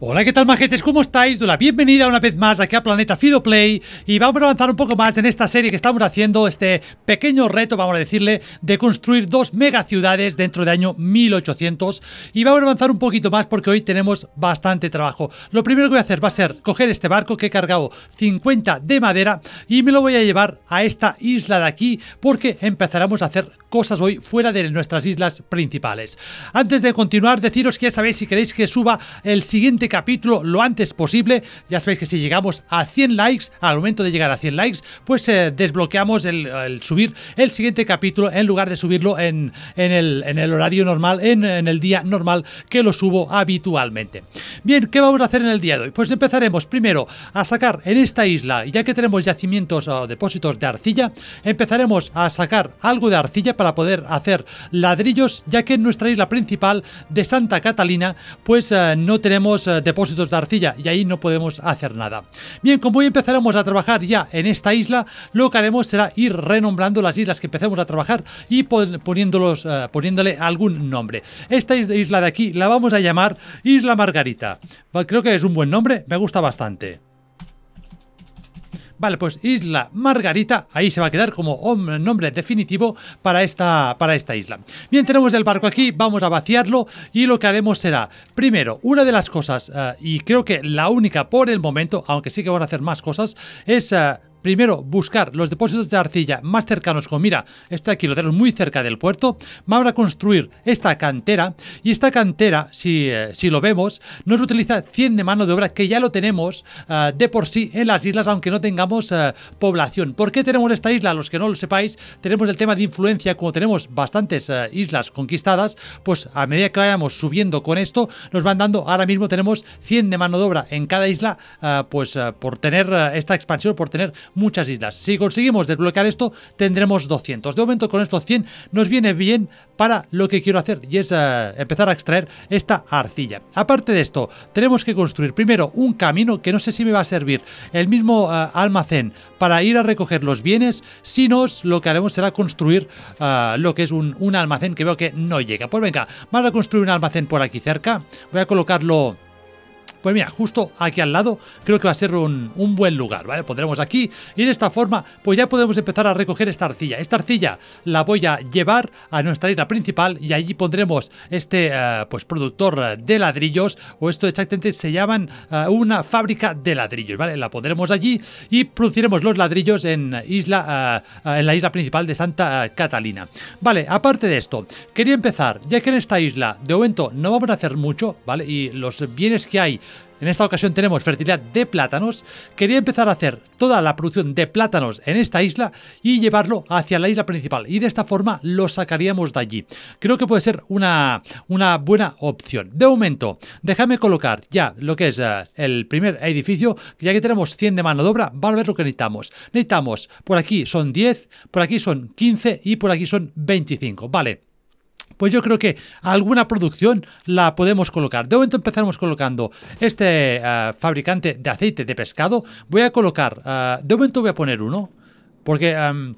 Hola, ¿qué tal majetes? ¿Cómo estáis? Doy la bienvenida una vez más aquí a Planeta Fido Play y vamos a avanzar un poco más en esta serie que estamos haciendo, este pequeño reto, vamos a decirle, de construir dos mega ciudades dentro del año 1800 y vamos a avanzar un poquito más porque hoy tenemos bastante trabajo. Lo primero que voy a hacer va a ser coger este barco que he cargado 50 de madera y me lo voy a llevar a esta isla de aquí porque empezaremos a hacer cosas hoy fuera de nuestras islas principales. Antes de continuar, deciros que ya sabéis si queréis que suba el siguiente capítulo lo antes posible, ya sabéis que si llegamos a 100 likes, al momento de llegar a 100 likes, pues eh, desbloqueamos el, subir el siguiente capítulo en lugar de subirlo en, en, el, en el, horario normal, en, en el día normal que lo subo habitualmente. Bien, ¿qué vamos a hacer en el día de hoy? Pues empezaremos primero a sacar en esta isla, ya que tenemos yacimientos o depósitos de arcilla, empezaremos a sacar algo de arcilla para poder hacer ladrillos, ya que en nuestra isla principal de Santa Catalina, pues eh, no tenemos eh, depósitos de arcilla y ahí no podemos hacer nada. Bien, como hoy empezaremos a trabajar ya en esta isla, lo que haremos será ir renombrando las islas que empecemos a trabajar y poniéndolos, eh, poniéndole algún nombre. Esta isla de aquí la vamos a llamar Isla Margarita. Pues creo que es un buen nombre, me gusta bastante. Vale, pues Isla Margarita, ahí se va a quedar como nombre definitivo para esta, para esta isla. Bien, tenemos el barco aquí, vamos a vaciarlo y lo que haremos será, primero, una de las cosas, eh, y creo que la única por el momento, aunque sí que van a hacer más cosas, es... Eh, Primero, buscar los depósitos de arcilla más cercanos con, mira, este aquí lo tenemos muy cerca del puerto. Vamos a construir esta cantera y esta cantera, si, eh, lo vemos, nos utiliza 100 de mano de obra que ya lo tenemos ah, de por sí en las islas, aunque no tengamos eh, población. ¿Por qué tenemos esta isla? Los que no lo sepáis, tenemos el tema de influencia, como tenemos bastantes eh, islas conquistadas, pues a medida que vayamos subiendo con esto, nos van dando, ahora mismo tenemos 100 de mano de obra en cada isla, ah, pues ah, por tener esta expansión, por tener muchas islas. Si conseguimos desbloquear esto, tendremos 200. De momento con estos 100 nos viene bien para lo que quiero hacer y es eh, empezar a extraer esta arcilla. Aparte de esto, tenemos que construir primero un camino que no sé si me va a servir el mismo eh, almacén para ir a recoger los bienes, si no, lo que haremos será construir eh, lo que es un, un almacén que veo que no llega. Pues venga, vamos a construir un almacén por aquí cerca, voy a colocarlo pues mira, justo aquí al lado creo que va a ser un, buen lugar, ¿vale? Pondremos aquí y de esta forma pues ya podemos empezar a recoger esta arcilla. Esta arcilla la voy a llevar a nuestra isla principal y allí pondremos este eh, pues productor de ladrillos o esto exactamente se llaman eh, una fábrica de ladrillos, ¿vale? La pondremos allí y produciremos los ladrillos en, isla, eh, en la isla principal de Santa Catalina. Vale, aparte de esto, quería empezar, ya que en esta isla de momento no vamos a hacer mucho, ¿vale? Y los bienes que hay en esta ocasión tenemos fertilidad de plátanos. Quería empezar a hacer toda la producción de plátanos en esta isla y llevarlo hacia la isla principal. Y de esta forma lo sacaríamos de allí. Creo que puede ser una, una buena opción. De momento, déjame colocar ya lo que es eh, el primer edificio. Ya que tenemos 100 de mano de obra, vamos a ver lo que necesitamos. Necesitamos, por aquí son 10, por aquí son 15 y por aquí son 25. Vale pues yo creo que alguna producción la podemos colocar. De momento empezaremos colocando este eh, fabricante de aceite de pescado. Voy a colocar, eh, de momento voy a poner uno, porque... Em,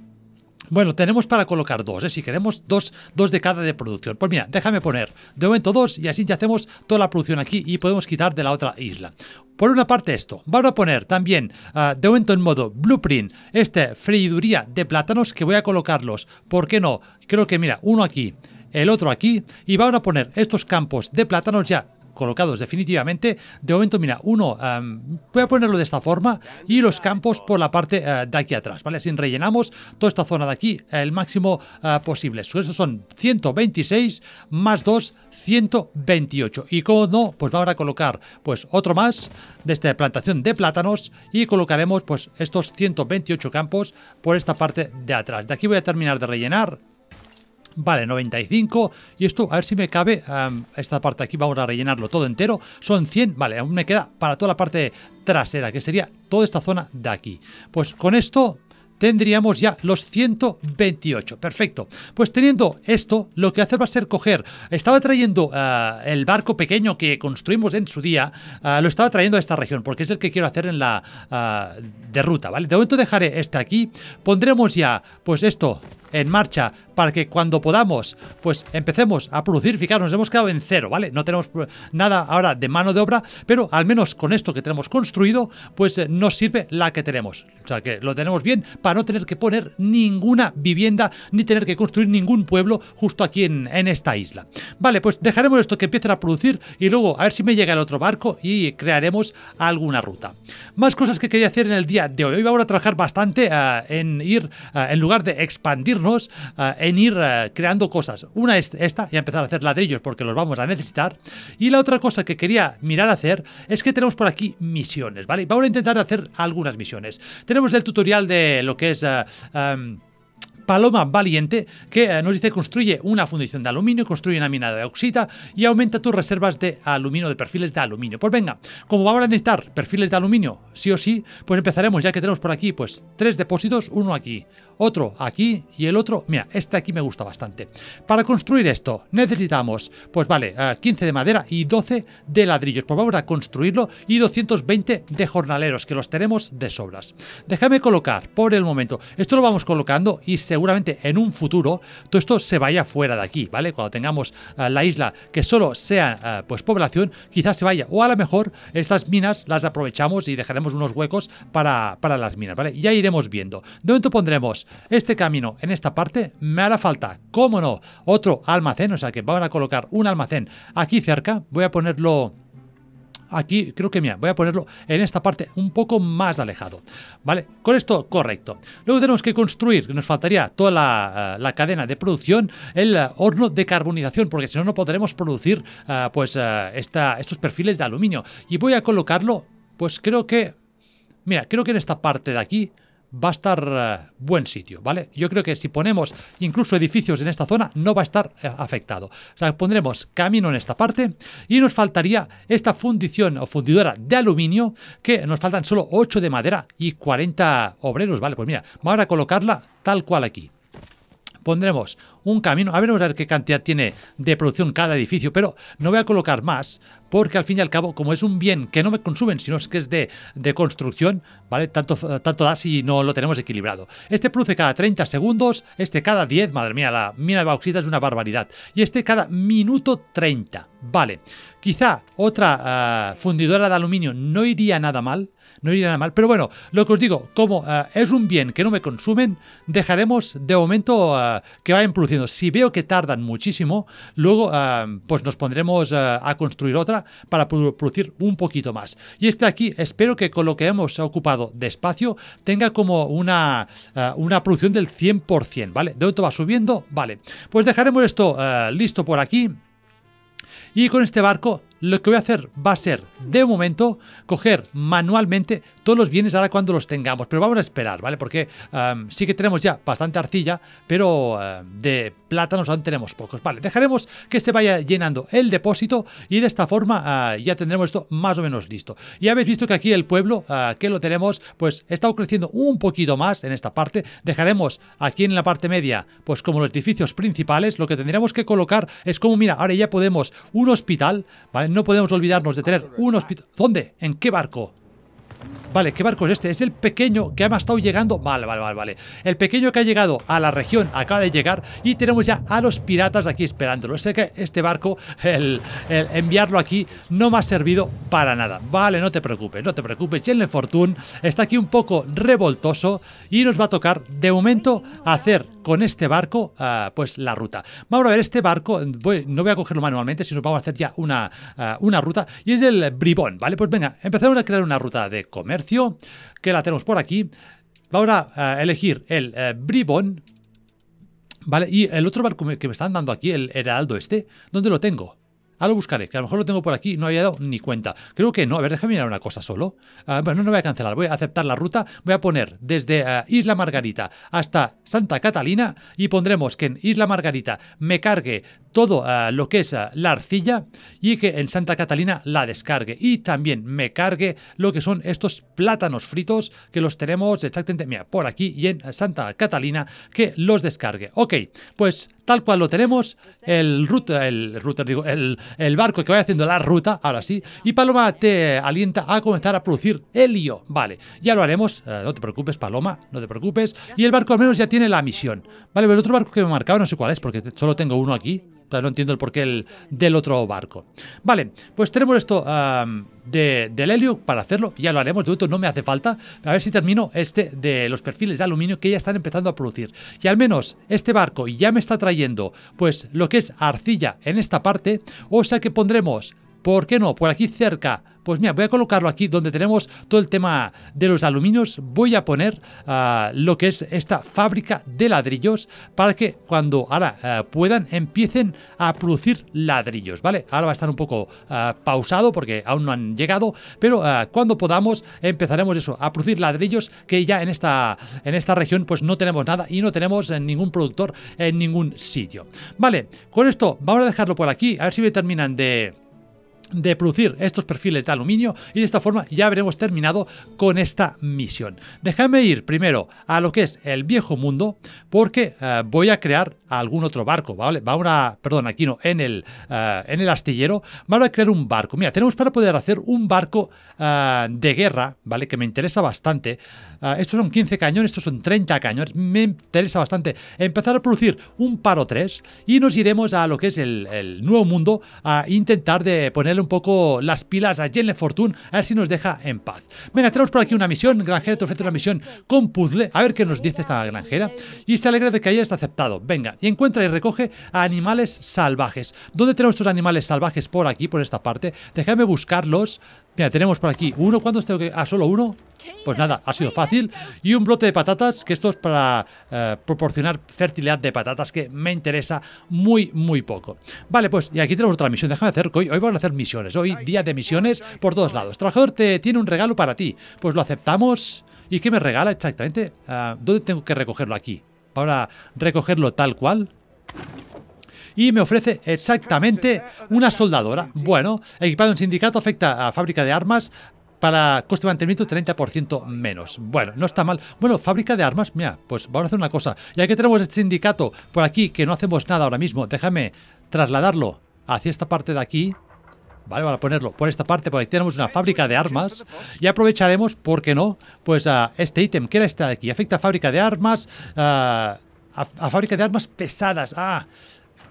bueno, tenemos para colocar dos, ¿eh? si queremos dos, dos de cada de producción. Pues mira, déjame poner de momento dos y así ya hacemos toda la producción aquí y podemos quitar de la otra isla. Por una parte esto, Vamos a poner también de momento en modo blueprint este freiduría de plátanos que voy a colocarlos, ¿por qué no? Creo que mira, uno aquí, el otro aquí y van a poner estos campos de plátanos ya colocados definitivamente. De momento, mira, uno, em, voy a ponerlo de esta forma y los campos por la parte eh, de aquí atrás, ¿vale? Así rellenamos toda esta zona de aquí el máximo eh, posible. Estos son 126 más 2, 128. Y como no, pues vamos a colocar pues otro más de esta plantación de plátanos y colocaremos pues estos 128 campos por esta parte de atrás. De aquí voy a terminar de rellenar Vale, 95. Y esto, a ver si me cabe esta parte aquí. Vamos a rellenarlo todo entero. Son 100. Vale, aún me queda para toda la parte trasera, que sería toda esta zona de aquí. Pues con esto tendríamos ya los 128. Perfecto. Pues teniendo esto, lo que hacer va a ser coger... Estaba trayendo eh, el barco pequeño que construimos en su día, eh, lo estaba trayendo a esta región, porque es el que quiero hacer en la eh, de ruta, ¿vale? De momento dejaré este aquí. Pondremos ya, pues esto en marcha para que cuando podamos, pues empecemos a producir. Fijaros, nos hemos quedado en cero, ¿vale? No tenemos eh, nada ahora de mano de obra, pero al menos con esto que tenemos construido, pues eh, nos sirve la que tenemos. O sea, que lo tenemos bien para no tener que poner ninguna vivienda ni tener que construir ningún pueblo justo aquí en, esta isla. Vale, pues dejaremos esto que empiece a producir y luego a ver si me llega el otro barco y crearemos alguna ruta. Más cosas que quería hacer en el día de hoy. Hoy vamos a trabajar bastante eh, en ir, en lugar de expandirnos, eh, en ir eh, creando cosas. Una es esta, y empezar a hacer ladrillos porque los vamos a necesitar. Y la otra cosa que quería mirar a hacer es que tenemos por aquí misiones, ¿vale? Vamos a intentar hacer algunas misiones. Tenemos el tutorial de lo que es... Eh, em, Paloma Valiente, que nos dice construye una fundición de aluminio, construye una mina de oxita y aumenta tus reservas de aluminio, de perfiles de aluminio. Pues venga, como vamos a necesitar perfiles de aluminio, sí o sí, pues empezaremos ya que tenemos por aquí pues tres depósitos, uno aquí, otro aquí y el otro, mira, este aquí me gusta bastante. Para construir esto necesitamos, pues vale, 15 eh, de madera y 12 de ladrillos, pues vamos a construirlo y 220 de jornaleros, que los tenemos de sobras. Déjame colocar por el momento, esto lo vamos colocando y seguramente en un futuro todo esto se vaya fuera de aquí, ¿vale? Cuando tengamos eh, la isla que solo sea eh, pues población, quizás se vaya, o a lo mejor estas minas las aprovechamos y dejaremos unos huecos para, para las minas, ¿vale? Ya iremos viendo. De momento pondremos este camino en esta parte me hará falta, cómo no, otro almacén, o sea que van a colocar un almacén aquí cerca, voy a ponerlo aquí creo que mira, voy a ponerlo en esta parte un poco más alejado, ¿vale? Con esto correcto. Luego tenemos que construir, nos faltaría toda la, eh, cadena de producción, el eh, horno de carbonización, porque si no, no podremos producir eh, pues estos perfiles de aluminio. Y voy a colocarlo, pues creo que, mira, creo que en esta parte de aquí, va a estar eh, buen sitio, ¿vale? Yo creo que si ponemos incluso edificios en esta zona, no va a estar eh, afectado. O sea, pondremos camino en esta parte y nos faltaría esta fundición o fundidora de aluminio, que nos faltan solo 8 de madera y 40 obreros, ¿vale? Pues mira, vamos a colocarla tal cual aquí pondremos un camino, a ver, a ver qué cantidad tiene de producción cada edificio, pero no voy a colocar más porque al fin y al cabo, como es un bien que no me consumen, sino es que es de, construcción, ¿vale? Tanto, tanto da si no lo tenemos equilibrado. Este produce cada 30 segundos, este cada 10, madre mía, la mina de bauxita es una barbaridad, y este cada minuto 30, ¿vale? Quizá otra ah, fundidora de aluminio no iría nada mal, no iría nada mal. Pero bueno, lo que os digo, como eh, es un bien que no me consumen, dejaremos de momento eh, que vayan produciendo. Si veo que tardan muchísimo, luego eh, pues nos pondremos a construir otra para producir un poquito más. Y este aquí, espero que con lo que hemos ocupado de espacio, tenga como una, una producción del 100%, ¿vale? De otro va subiendo, vale. Pues dejaremos esto listo por aquí. Y con este barco lo que voy a hacer va a ser, de momento, coger manualmente todos los bienes ahora cuando los tengamos. Pero vamos a esperar, ¿vale? Porque sí que tenemos ya bastante arcilla, pero de plátanos aún tenemos pocos. Vale, dejaremos que se vaya llenando el depósito y de esta forma ah, ya tendremos esto más o menos listo. Ya habéis visto que aquí el pueblo, ah, que lo tenemos, pues ha estado creciendo un poquito más en esta parte. Dejaremos aquí en la parte media, pues como los edificios principales, lo que tendríamos que colocar es como, mira, ahora ya podemos un hospital, ¿vale? no podemos olvidarnos de tener un hospital. ¿Dónde? ¿En qué barco? Vale, ¿qué barco es este? Es el pequeño que ha estado llegando... Vale, vale, vale, vale. El pequeño que ha llegado a la región acaba de llegar y tenemos ya a los piratas aquí esperándolo. Sé que este barco, el, enviarlo aquí, no me ha servido para nada. Vale, no te preocupes, no te preocupes. chenle Fortune está aquí un poco revoltoso y nos va a tocar, de momento, hacer con este barco, ah, pues, la ruta. Vamos a ver, este barco, no voy a cogerlo manualmente, sino vamos a hacer ya una, ah, una ruta y es el bribón, ¿vale? Pues venga, empezamos a crear una ruta de comercio, que la tenemos por aquí. Vamos a elegir el eh, bribón, ¿vale? Y el otro barco que me están dando aquí, el heraldo este, ¿dónde lo tengo? Ahora lo buscaré, que a lo mejor lo tengo por aquí no había dado ni cuenta. Creo que no. A ver, déjame mirar una cosa solo. Ah, bueno, no voy a cancelar, voy a aceptar la ruta. Voy a poner desde eh, Isla Margarita hasta Santa Catalina y pondremos que en Isla Margarita me cargue todo eh, lo que es eh, la arcilla y que en Santa Catalina la descargue. Y también me cargue lo que son estos plátanos fritos que los tenemos exactamente, mira, por aquí y en Santa Catalina que los descargue. Ok, pues tal cual lo tenemos, el router, el, router, digo, el, barco que vaya haciendo la ruta, ahora sí, y Paloma te alienta a comenzar a producir helio. Vale, ya lo haremos, eh, no te preocupes, Paloma, no te preocupes. Y el barco al menos ya tiene la misión. Vale, el otro barco que me marcaba no sé cuál es, porque solo tengo uno aquí no entiendo el porqué del otro barco. Vale, pues tenemos esto de, del helio para hacerlo, ya lo haremos, de momento no me hace falta. A ver si termino este de los perfiles de aluminio que ya están empezando a producir. Y al menos este barco ya me está trayendo pues lo que es arcilla en esta parte, o sea que pondremos ¿Por qué no? Por aquí cerca. Pues mira, voy a colocarlo aquí donde tenemos todo el tema de los aluminios. Voy a poner ah, lo que es esta fábrica de ladrillos para que cuando ahora ah, puedan empiecen a producir ladrillos, ¿vale? Ahora va a estar un poco ah, pausado porque aún no han llegado, pero cuando podamos empezaremos eso, a producir ladrillos que ya en esta, en esta región pues no tenemos nada y no tenemos eh, ningún productor en ningún sitio. Vale, con esto vamos a dejarlo por aquí, a ver si me terminan de de producir estos perfiles de aluminio y de esta forma ya habremos terminado con esta misión. Déjame ir primero a lo que es el viejo mundo porque eh, voy a crear algún otro barco, ¿vale? Vamos a, perdón, aquí no, en el, eh, en el astillero, vamos a crear un barco. Mira, tenemos para poder hacer un barco eh, de guerra, ¿vale? Que me interesa bastante. estos son 15 cañones, estos son 30 cañones, me interesa bastante empezar a producir un paro 3 y nos iremos a lo que es el, el nuevo mundo a intentar de poner un poco las pilas a Jenle Fortune, a ver si nos deja en paz. Venga, tenemos por aquí una misión, granjera te ofrece una misión con puzzle, a ver qué nos dice esta granjera, y se alegra de que hayas aceptado. Venga, y encuentra y recoge a animales salvajes. ¿Dónde tenemos estos animales salvajes? Por aquí, por esta parte. Déjame buscarlos, Mira, tenemos por aquí uno. ¿Cuántos tengo que...? Ah, solo uno. Pues nada, ha sido fácil. Y un brote de patatas, que esto es para eh, proporcionar fertilidad de patatas, que me interesa muy, muy poco. Vale, pues, y aquí tenemos otra misión. Déjame hacer hoy, hoy vamos a hacer misiones. Hoy, día de misiones por todos lados. Trabajador te tiene un regalo para ti. Pues lo aceptamos. ¿Y qué me regala exactamente? Ah, ¿Dónde tengo que recogerlo aquí? ¿Para recogerlo tal cual? y me ofrece exactamente una soldadora. Bueno, equipado en sindicato afecta a fábrica de armas, para coste de mantenimiento 30% menos. Bueno, no está mal. Bueno, fábrica de armas, mira, pues vamos a hacer una cosa. Ya que tenemos este sindicato por aquí, que no hacemos nada ahora mismo, déjame trasladarlo hacia esta parte de aquí. Vale, a ponerlo por esta parte, porque aquí tenemos una fábrica de armas. Y aprovecharemos, ¿por qué no? Pues a ah, este ítem que era este de aquí. Afecta a fábrica de armas, ah, a, a, fábrica de armas pesadas. Ah,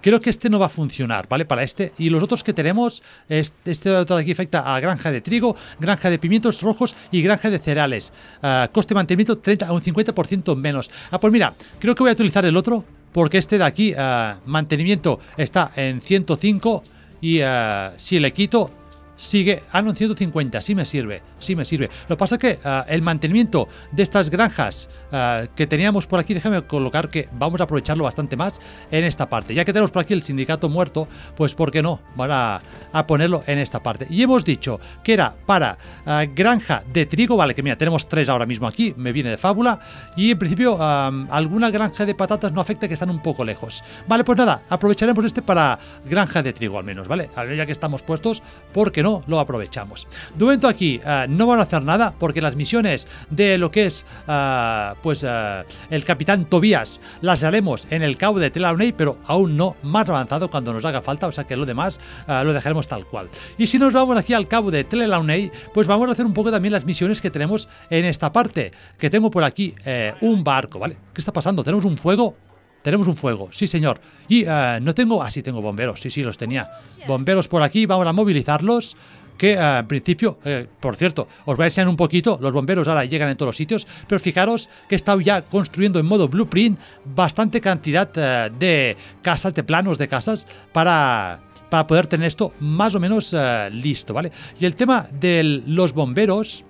Creo que este no va a funcionar, ¿vale? Para este. Y los otros que tenemos, este, otro de aquí afecta a granja de trigo, granja de pimientos rojos y granja de cereales. Ah, coste de mantenimiento 30 a un 50% menos. Ah, pues mira, creo que voy a utilizar el otro porque este de aquí, ah, mantenimiento está en 105 y ah, si le quito sigue, anunciando 150, sí me sirve, sí me sirve. Lo que pasa es que ah, el mantenimiento de estas granjas ah, que teníamos por aquí, déjame colocar que vamos a aprovecharlo bastante más en esta parte. Ya que tenemos por aquí el sindicato muerto, pues ¿por qué no? Van a, ponerlo en esta parte. Y hemos dicho que era para ah, granja de trigo, vale, que mira, tenemos tres ahora mismo aquí, me viene de fábula. Y en principio alguna granja de patatas no afecta que están un poco lejos. Vale, pues nada, aprovecharemos este para granja de trigo al menos, ¿vale? Ya que estamos puestos, porque no? no lo aprovechamos. De momento aquí eh, no van a hacer nada porque las misiones de lo que es eh, pues eh, el capitán Tobías las haremos en el cabo de Tel-Aviv, pero aún no más avanzado cuando nos haga falta, o sea que lo demás lo dejaremos tal cual. Y si nos vamos aquí al cabo de Tel-Aviv, pues vamos a hacer un poco también las misiones que tenemos en esta parte, que tengo por aquí un barco, ¿vale? ¿Qué está pasando? Tenemos un fuego tenemos un fuego, sí señor. Y eh, no tengo... Ah, sí, tengo bomberos, sí, sí, los tenía. Bomberos por aquí, vamos a movilizarlos que eh, en principio, eh, por cierto, os voy a enseñar un poquito, los bomberos ahora llegan en todos los sitios, pero fijaros que he estado ya construyendo en modo blueprint bastante cantidad de casas, de planos de casas para poder tener esto más o menos listo, ¿vale? Y el tema de los bomberos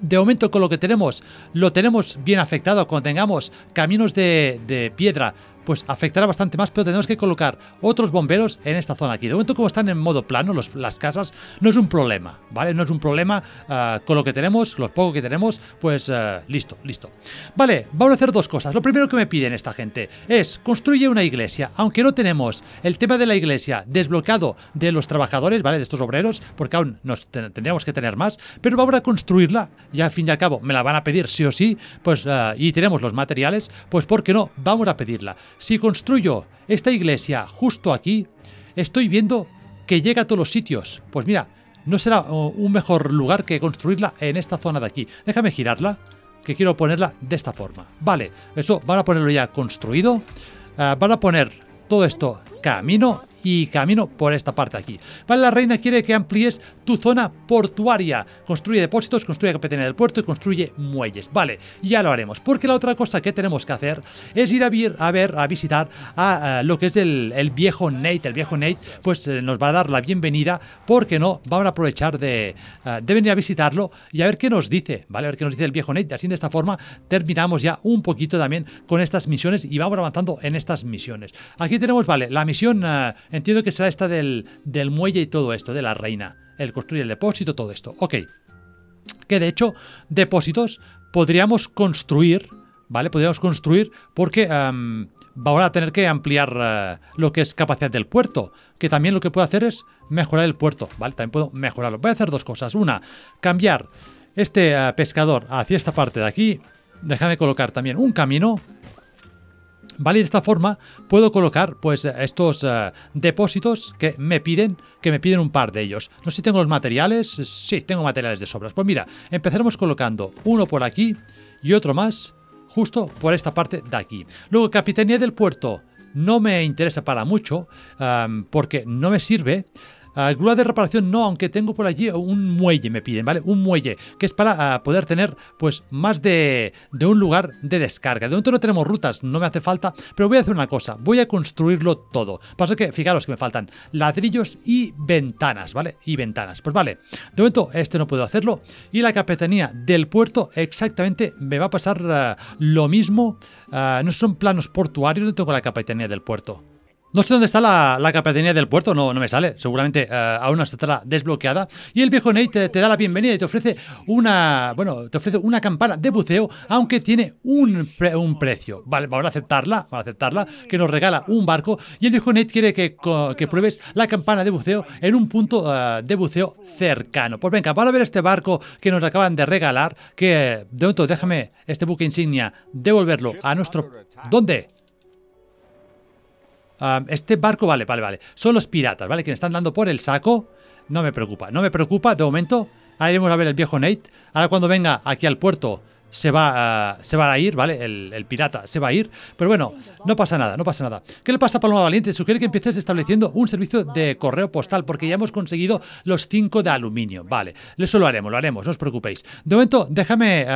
de momento con lo que tenemos, lo tenemos bien afectado. Cuando tengamos caminos de, de piedra pues afectará bastante más, pero tenemos que colocar otros bomberos en esta zona aquí. De momento, como están en modo plano las casas, no es un problema, ¿vale? No es un problema ah, con lo que tenemos, lo poco que tenemos, pues ah, listo, listo. Vale, vamos a hacer dos cosas. Lo primero que me piden esta gente es construye una iglesia, aunque no tenemos el tema de la iglesia desbloqueado de los trabajadores, ¿vale? De estos obreros, porque aún nos tendríamos que tener más, pero vamos a construirla ya al fin y al cabo me la van a pedir sí o sí, pues ah, y tenemos los materiales, pues ¿por qué no? Vamos a pedirla. Si construyo esta iglesia justo aquí, estoy viendo que llega a todos los sitios. Pues mira, no será un mejor lugar que construirla en esta zona de aquí. Déjame girarla, que quiero ponerla de esta forma. Vale, eso van a ponerlo ya construido. Ah, van a poner todo esto camino y camino por esta parte aquí. Vale, la reina quiere que amplíes tu zona portuaria. Construye depósitos, construye capitanía del puerto y construye muelles. Vale, ya lo haremos. Porque la otra cosa que tenemos que hacer es ir a, ver, a visitar a, eh, lo que es el, el, viejo Nate. El viejo Nate pues eh, nos va a dar la bienvenida, porque no, vamos a aprovechar de, eh, de venir a visitarlo y a ver qué nos dice, ¿vale? A ver qué nos dice el viejo Nate. Así de esta forma terminamos ya un poquito también con estas misiones y vamos avanzando en estas misiones. Aquí tenemos, vale, la misión... Entiendo que será esta del, muelle y todo esto, de la reina. El construir el depósito, todo esto. Ok. Que de hecho, depósitos podríamos construir, ¿vale? Podríamos construir porque... vamos a tener que ampliar eh, lo que es capacidad del puerto, que también lo que puedo hacer es mejorar el puerto, ¿vale? También puedo mejorarlo. Voy a hacer dos cosas. Una, cambiar este eh, pescador hacia esta parte de aquí. Déjame colocar también un camino ¿Vale? de esta forma puedo colocar pues eh, estos eh, depósitos que me piden, que me piden un par de ellos. No sé si tengo los materiales, eh, sí, tengo materiales de sobras. Pues mira, empezaremos colocando uno por aquí y otro más justo por esta parte de aquí. Luego, Capitanía del Puerto no me interesa para mucho porque no me sirve. Ah, de reparación no, aunque tengo por allí un muelle, me piden, ¿vale? Un muelle, que es para ah, poder tener pues más de, un lugar de descarga. De momento no tenemos rutas, no me hace falta, pero voy a hacer una cosa, voy a construirlo todo. Pasa que, fijaros que me faltan ladrillos y ventanas, ¿vale? Y ventanas. Pues vale, de momento este no puedo hacerlo. Y la capitanía del puerto exactamente me va a pasar ah, lo mismo. no son planos portuarios, no tengo la capitanía del puerto. No sé dónde está la, la del puerto, no, no me sale. Seguramente eh, aún no estará desbloqueada. Y el viejo Nate te, da la bienvenida y te ofrece una, bueno, te ofrece una campana de buceo, aunque tiene un, un precio. Vale, vamos a aceptarla, a aceptarla, que nos regala un barco. Y el viejo Nate quiere que, que pruebes la campana de buceo en un punto eh, de buceo cercano. Pues venga, vamos a ver este barco que nos acaban de regalar, que de momento déjame este buque insignia devolverlo a nuestro... ¿Dónde? Ah, este barco, vale, vale, vale. Son los piratas, ¿vale? Que me están dando por el saco. No me preocupa, no me preocupa de momento. Ahora iremos a ver el viejo Nate. Ahora cuando venga aquí al puerto se va, ah, se va a ir, ¿vale? El, pirata se va a ir. Pero bueno, no pasa nada, no pasa nada. ¿Qué le pasa a Paloma Valiente? Sugiere que empieces estableciendo un servicio de correo postal porque ya hemos conseguido los cinco de aluminio. Vale, eso lo haremos, lo haremos, no os preocupéis. De momento, déjame,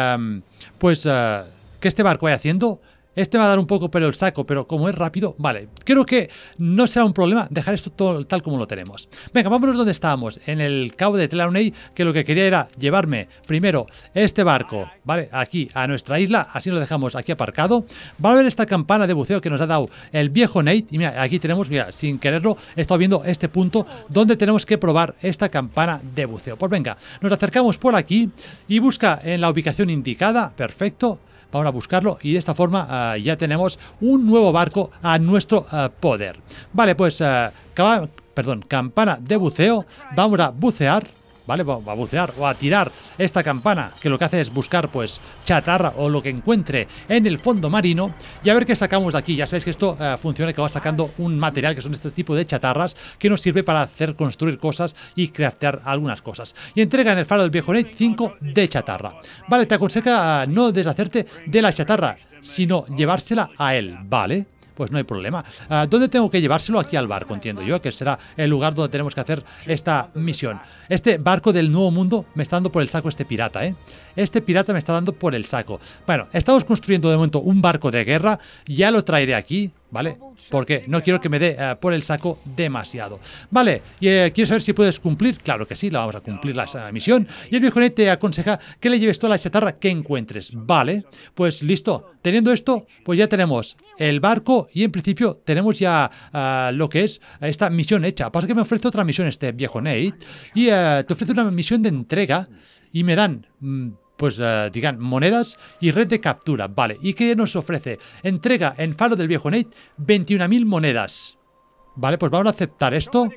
pues, ah, que este barco vaya haciendo este va a dar un poco pero el saco, pero como es rápido, vale. Creo que no será un problema dejar esto todo, tal como lo tenemos. Venga, vámonos donde estábamos, en el cabo de Telaunay, que lo que quería era llevarme primero este barco, ¿vale? Aquí, a nuestra isla, así lo dejamos aquí aparcado. Va a haber esta campana de buceo que nos ha dado el viejo Nate. Y mira, aquí tenemos, mira, sin quererlo, he estado viendo este punto donde tenemos que probar esta campana de buceo. Pues venga, nos acercamos por aquí y busca en la ubicación indicada, perfecto. Vamos a buscarlo y de esta forma eh, ya tenemos un nuevo barco a nuestro eh, poder. Vale, pues eh, perdón, campana de buceo. Vamos a bucear. ¿vale? A bucear o a tirar esta campana, que lo que hace es buscar pues chatarra o lo que encuentre en el fondo marino y a ver qué sacamos de aquí. Ya sabéis que esto eh, funciona, que va sacando un material que son este tipo de chatarras que nos sirve para hacer construir cosas y craftear algunas cosas. Y entrega en el faro del viejo Net 5 de chatarra. Vale, te aconseja eh, no deshacerte de la chatarra, sino llevársela a él, ¿vale? pues no hay problema. Ah, ¿Dónde tengo que llevárselo? Aquí al barco, entiendo yo, que será el lugar donde tenemos que hacer esta misión. Este barco del Nuevo Mundo me está dando por el saco este pirata, ¿eh? este pirata me está dando por el saco. Bueno, estamos construyendo de momento un barco de guerra, ya lo traeré aquí, ¿vale? Porque no quiero que me dé eh, por el saco demasiado. Vale, y, eh, quiero saber si puedes cumplir? Claro que sí, la vamos a cumplir la, misión. Y el viejo te aconseja que le lleves toda la chatarra que encuentres. Vale, pues listo. Teniendo esto, pues ya tenemos el barco y en principio tenemos ya eh, lo que es esta misión hecha. Pasa que me ofrece otra misión este viejo Nate y te ofrece una misión de entrega y me dan... Mm, pues eh, digan monedas y red de captura. Vale, ¿y qué nos ofrece? Entrega en Faro del Viejo Nate 21.000 monedas. Vale, pues vamos a aceptar esto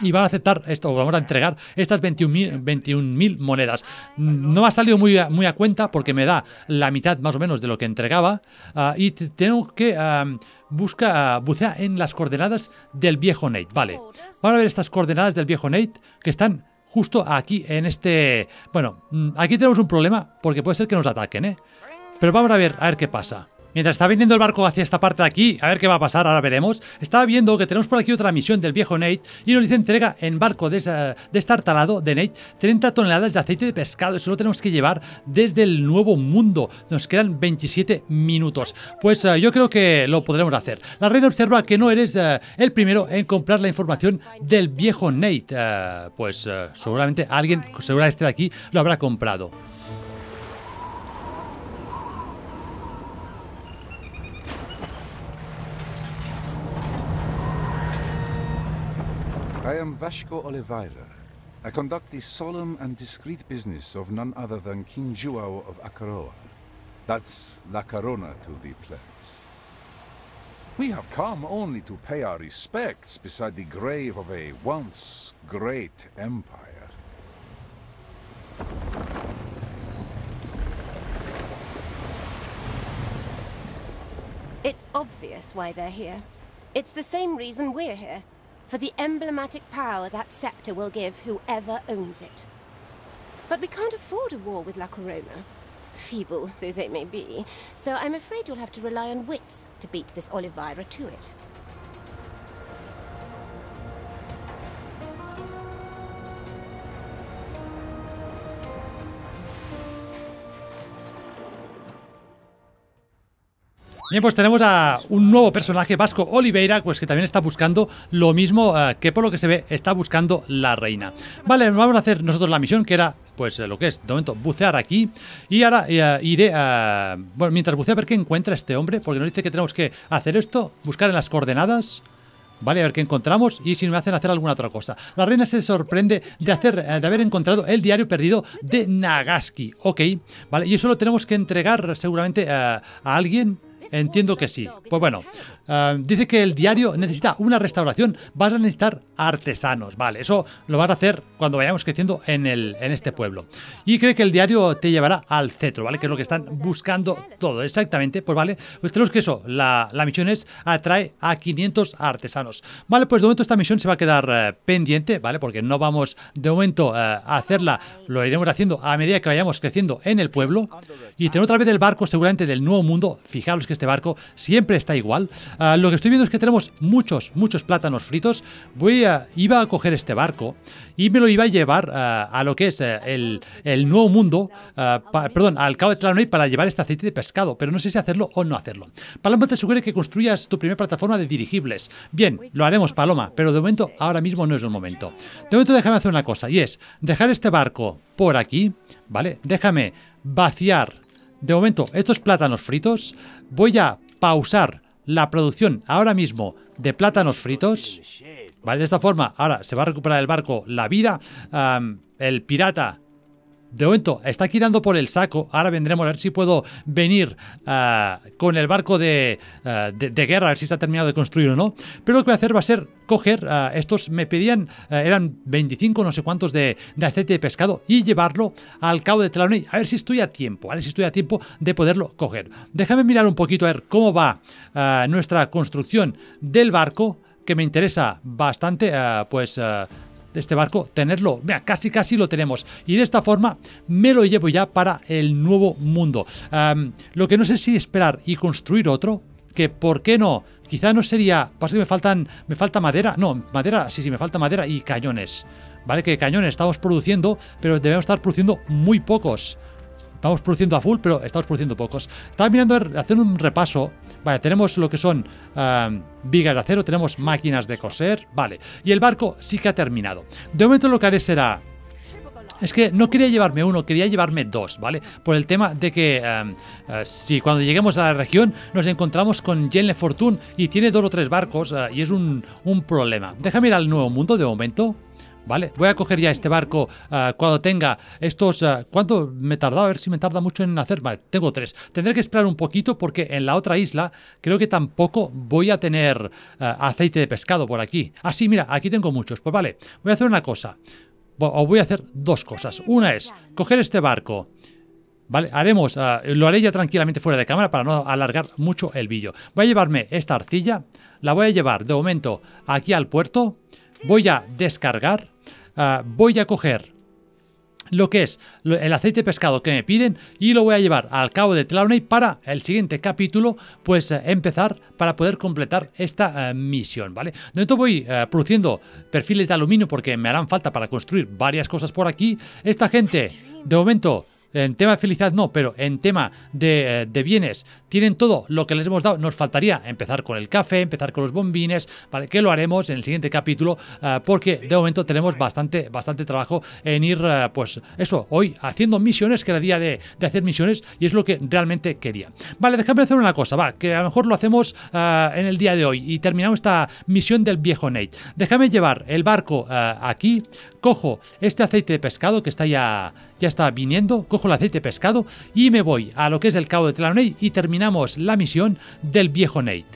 y van a aceptar esto, vamos a entregar estas 21.000 monedas. Mm, no ha salido muy a, cuenta porque me da la mitad más o menos de lo que entregaba ah, y tengo que buscar bucear en las coordenadas del viejo Nate. Vale, Van a ver estas coordenadas del viejo Nate que están justo aquí en este... Bueno, mm, aquí tenemos un problema porque puede ser que nos ataquen, ¿eh? Pero vamos a ver, a ver qué pasa. Mientras está vendiendo el barco hacia esta parte de aquí, a ver qué va a pasar, ahora veremos, estaba viendo que tenemos por aquí otra misión del viejo Nate y nos dice entrega en barco de, estar talado de Nate 30 toneladas de aceite de pescado. Eso lo tenemos que llevar desde el nuevo mundo. Nos quedan 27 minutos. Pues eh, yo creo que lo podremos hacer. La reina observa que no eres eh, el primero en comprar la información del viejo Nate. Eh, pues seguramente alguien, seguramente este de aquí, lo habrá comprado. I am Vasco Oliveira. I conduct the solemn and discreet business of none other than King Juao of Akaroa. That's La Corona to the plebs. We have come only to pay our respects beside the grave of a once great empire. It's obvious why they're here. It's the same reason we're here for the emblematic power that scepter will give whoever owns it. But we can't afford a war with La Corona, feeble though they may be, so I'm afraid you'll have to rely on wits to beat this Olivira to it. Bien, pues tenemos a un nuevo personaje vasco, Oliveira, pues que también está buscando lo mismo eh, que por lo que se ve está buscando la reina. Vale, vamos a hacer nosotros la misión que era, pues lo que es, de momento, bucear aquí. Y ahora eh, iré a... Eh, bueno, mientras buceo a ver qué encuentra este hombre, porque nos dice que tenemos que hacer esto, buscar en las coordenadas... Vale, a ver qué encontramos y si me hacen hacer alguna otra cosa. La reina se sorprende de, hacer, de haber encontrado el diario perdido de Nagasaki Ok, vale, y eso lo tenemos que entregar seguramente a alguien Entiendo que sí. Pues bueno, Ah, dice que el diario necesita una restauración, vas a necesitar artesanos, vale, eso lo vas a hacer cuando vayamos creciendo en, el, en este pueblo. Y cree que el diario te llevará al cetro, ¿vale? Que es lo que están buscando todo, exactamente, pues vale, pues tenemos que eso, la, misión es atrae a 500 artesanos. Vale, pues de momento esta misión se va a quedar eh, pendiente, ¿vale? Porque no vamos de momento eh, a hacerla, lo iremos haciendo a medida que vayamos creciendo en el pueblo. Y tenemos otra vez el barco seguramente del nuevo mundo, fijaros que este barco siempre está igual. Ah, lo que estoy viendo es que tenemos muchos, muchos plátanos fritos. Voy a, iba a coger este barco y me lo iba a llevar ah, a lo que es eh, el, el, nuevo mundo, ah, perdón, al cabo de Tlanoy para llevar este aceite de pescado, pero no sé si hacerlo o no hacerlo. Paloma te sugiere que construyas tu primera plataforma de dirigibles. Bien, lo haremos, Paloma, pero de momento, ahora mismo no es el momento. De momento déjame hacer una cosa y es dejar este barco por aquí, ¿vale? Déjame vaciar de momento estos plátanos fritos. Voy a pausar la producción ahora mismo de plátanos fritos. ¿Vale? De esta forma, ahora se va a recuperar el barco la vida. el pirata de momento, está aquí por el saco. Ahora vendremos a ver si puedo venir ah, con el barco ah, de, de, guerra, a ver si está terminado de construir o no. Pero lo que voy a hacer va a ser coger, ah, estos me pedían, eran 25 no sé cuántos de, aceite de pescado, y llevarlo al cabo de Telaunay A ver si estoy a tiempo, a ver si estoy a tiempo de poderlo coger. Déjame mirar un poquito a ver cómo va nuestra construcción del barco, que me interesa bastante, pues de este barco tenerlo. Mira, casi casi lo tenemos. Y de esta forma me lo llevo ya para el nuevo mundo. lo que no sé si esperar y construir otro, que por qué no, quizá no sería, pasa que me faltan, me falta madera, no, madera, sí, sí, me falta madera y cañones, ¿vale? Que cañones estamos produciendo, pero debemos estar produciendo muy pocos. Estamos produciendo a full, pero estamos produciendo pocos. Estaba mirando hacer un repaso Vale, tenemos lo que son ah, vigas de acero, tenemos máquinas de coser, vale. Y el barco sí que ha terminado. De momento lo que haré será es que no quería llevarme uno, quería llevarme dos, ¿vale? Por el tema de que ah, ah, si cuando lleguemos a la región nos encontramos con le Fortune y tiene dos o tres barcos y es un, un problema. Déjame ir al nuevo mundo de momento. Voy a coger ya este barco ah, cuando tenga estos... Ah, ¿Cuánto me tardado? A ver si me tarda mucho en hacer... tengo tres. Tendré que esperar un poquito porque en la otra isla creo que tampoco voy a tener ah, aceite de pescado por aquí. Ah, sí, mira, aquí tengo muchos. Pues vale, voy a hacer una cosa. O voy a hacer dos cosas. Una es coger este barco... ¿vale? Haremos, lo haré ya tranquilamente fuera de cámara para no alargar mucho el vídeo. Voy a llevarme esta arcilla, la voy a llevar de momento aquí al puerto voy a descargar, ah, voy a coger lo que es el aceite pescado que me piden y lo voy a llevar al cabo de Tlaunay para el siguiente capítulo pues eh, empezar para poder completar esta eh, misión, ¿vale? De momento voy eh, produciendo perfiles de aluminio porque me harán falta para construir varias cosas por aquí. Esta gente de momento en tema de felicidad no, pero en tema eh, de, bienes tienen todo lo que les hemos dado. Nos faltaría empezar con el café, empezar con los bombines, ¿vale? que lo haremos en el siguiente capítulo, eh, porque de momento tenemos bastante, bastante trabajo en ir, eh, pues eso, hoy haciendo misiones, que era día de, hacer misiones, y es lo que realmente quería. Vale, déjame hacer una cosa, va, que a lo mejor lo hacemos en el día de hoy y terminamos esta misión del viejo Nate. Déjame llevar el barco aquí, cojo este aceite de pescado que está ya, ya está viniendo, el aceite pescado y me voy a lo que es el cabo de Tlaonei y terminamos la misión del viejo Nate.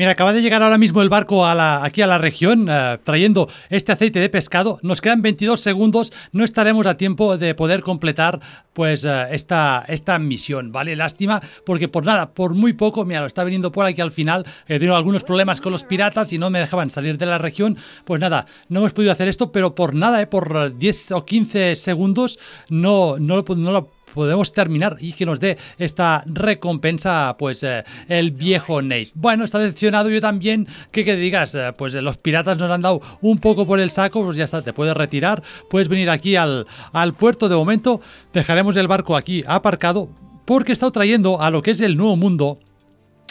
Mira, acaba de llegar ahora mismo el barco aquí a la región eh, trayendo este aceite de pescado. Nos quedan 22 segundos, no estaremos a tiempo de poder completar pues eh, esta, esta misión, ¿vale? Lástima, porque por nada, por muy poco, mira, lo está viniendo por aquí al final. He eh, tenido algunos problemas con los piratas y no me dejaban salir de la región. Pues nada, no hemos podido hacer esto, pero por nada, por 10 o 15 segundos no, no, no lo podemos terminar y que nos dé esta recompensa pues eh, el viejo Nate. Bueno, está decepcionado yo también, que, que digas, eh, pues eh, los piratas nos han dado un poco por el saco, pues ya está, te puedes retirar, puedes venir aquí al, al puerto de momento, dejaremos el barco aquí aparcado porque está estado trayendo a lo que es el nuevo mundo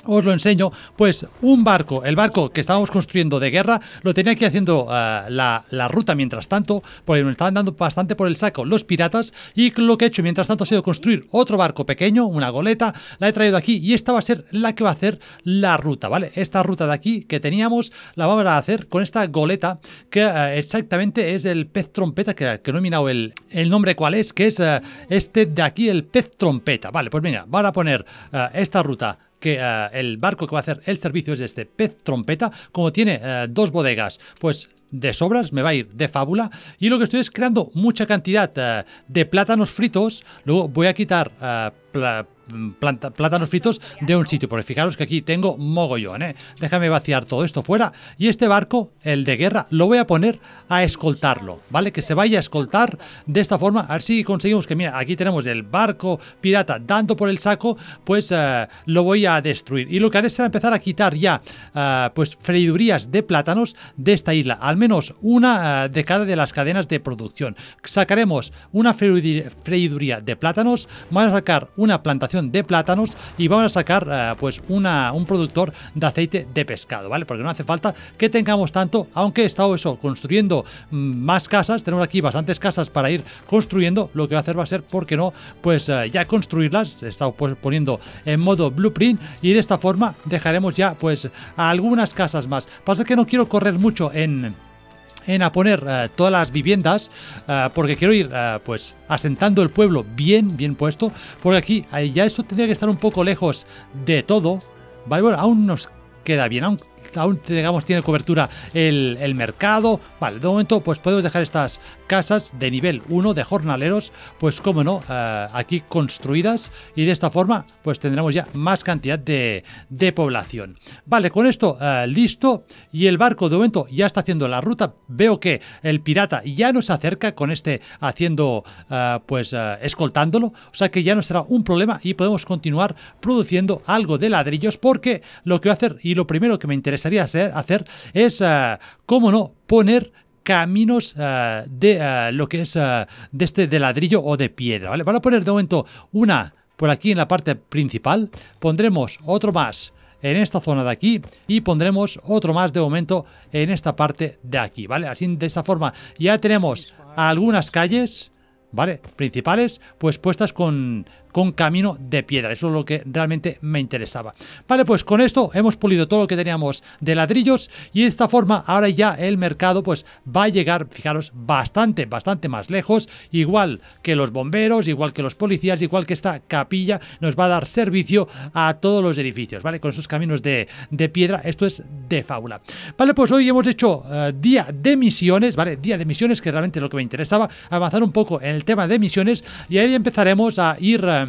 os lo enseño, pues un barco, el barco que estábamos construyendo de guerra, lo tenía aquí haciendo eh, la, ruta mientras tanto, porque me estaban dando bastante por el saco los piratas, y lo que he hecho mientras tanto ha sido construir otro barco pequeño, una goleta, la he traído aquí, y esta va a ser la que va a hacer la ruta, ¿vale? Esta ruta de aquí que teníamos, la vamos a hacer con esta goleta, que eh, exactamente es el pez trompeta, que, no he mirado el, nombre cuál es, que es eh, este de aquí, el pez trompeta, ¿vale? Pues venga, van a poner esta ruta que eh, el barco que va a hacer el servicio es este pez trompeta, como tiene eh, dos bodegas, pues de sobras, me va a ir de fábula. Y lo que estoy es creando mucha cantidad eh, de plátanos fritos. Luego voy a quitar plátanos fritos de un sitio. Porque fijaros que aquí tengo mogollón, ¿eh? Déjame vaciar todo esto fuera. Y este barco, el de guerra, lo voy a poner a escoltarlo, ¿vale? Que se vaya a escoltar de esta forma. A ver si conseguimos que, mira, aquí tenemos el barco pirata dando por el saco, pues eh, lo voy a destruir. Y lo que haré será empezar a quitar ya, eh, pues, freidurías de plátanos de esta isla. Al menos una eh, de cada de las cadenas de producción. Sacaremos una freiduría de plátanos, vamos a sacar una plantación de plátanos y vamos a sacar eh, pues una, un productor de aceite de pescado, ¿vale? Porque no hace falta que tengamos tanto, aunque he estado eso construyendo mm, más casas, tenemos aquí bastantes casas para ir construyendo, lo que va a hacer va a ser, ¿por qué no? Pues eh, ya construirlas, he estado pues poniendo en modo blueprint y de esta forma dejaremos ya pues algunas casas más. Pasa que no quiero correr mucho en en a poner eh, todas las viviendas eh, porque quiero ir eh, pues asentando el pueblo bien bien puesto porque aquí ya eso tendría que estar un poco lejos de todo vale bueno aún nos queda bien aún aún digamos tiene cobertura el, mercado. Vale, de momento pues podemos dejar estas casas de nivel 1 de jornaleros, pues como no, eh, aquí construidas y de esta forma pues tendremos ya más cantidad de, población. Vale, con esto eh, listo y el barco de momento ya está haciendo la ruta. Veo que el pirata ya nos acerca con este haciendo eh, pues escoltándolo, o sea que ya no será un problema y podemos continuar produciendo algo de ladrillos porque lo que voy a hacer y lo primero que me interesa interesaría hacer, hacer es, como eh, cómo no, poner caminos eh, de eh, lo que es de este de ladrillo o de piedra, ¿vale? Van a poner de momento una por aquí en la parte principal, pondremos otro más en esta zona de aquí y pondremos otro más de momento en esta parte de aquí, ¿vale? Así de esa forma ya tenemos algunas calles, ¿vale? Principales, pues puestas con, con camino de piedra. Eso es lo que realmente me interesaba. Vale, pues con esto hemos pulido todo lo que teníamos de ladrillos y de esta forma ahora ya el mercado pues va a llegar, fijaros, bastante, bastante más lejos, igual que los bomberos, igual que los policías, igual que esta capilla nos va a dar servicio a todos los edificios, ¿vale? Con esos caminos de, piedra, esto es de fábula. Vale, pues hoy hemos hecho eh, día de misiones, ¿vale? Día de misiones, que realmente lo que me interesaba, avanzar un poco en el tema de misiones y ahí empezaremos a ir... Eh,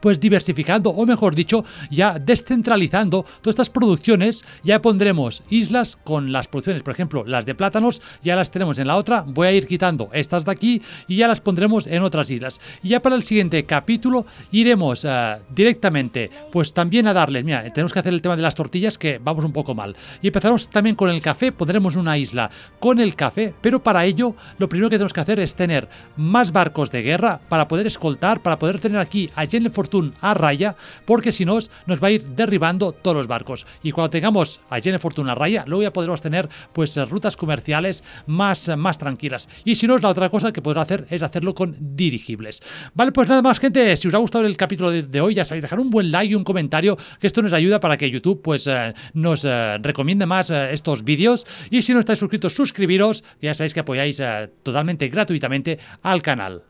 pues diversificando o mejor dicho ya descentralizando todas estas producciones ya pondremos islas con las producciones por ejemplo las de plátanos ya las tenemos en la otra voy a ir quitando estas de aquí y ya las pondremos en otras islas y ya para el siguiente capítulo iremos eh, directamente pues también a darles mira tenemos que hacer el tema de las tortillas que vamos un poco mal y empezaremos también con el café pondremos una isla con el café pero para ello lo primero que tenemos que hacer es tener más barcos de guerra para poder escoltar para poder tener aquí a Jennifer a raya, porque si no, nos va a ir derribando todos los barcos. Y cuando tengamos a Jennifer Fortuna a raya, luego ya podremos tener pues eh, rutas comerciales más, eh, más tranquilas. Y si no, la otra cosa que podrá hacer es hacerlo con dirigibles. Vale, pues nada más, gente. Si os ha gustado el capítulo de, hoy, ya sabéis, dejar un buen like y un comentario, que esto nos ayuda para que YouTube pues eh, nos recomiende más estos vídeos. Y si no estáis suscritos, suscribiros, ya sabéis que apoyáis totalmente gratuitamente al canal.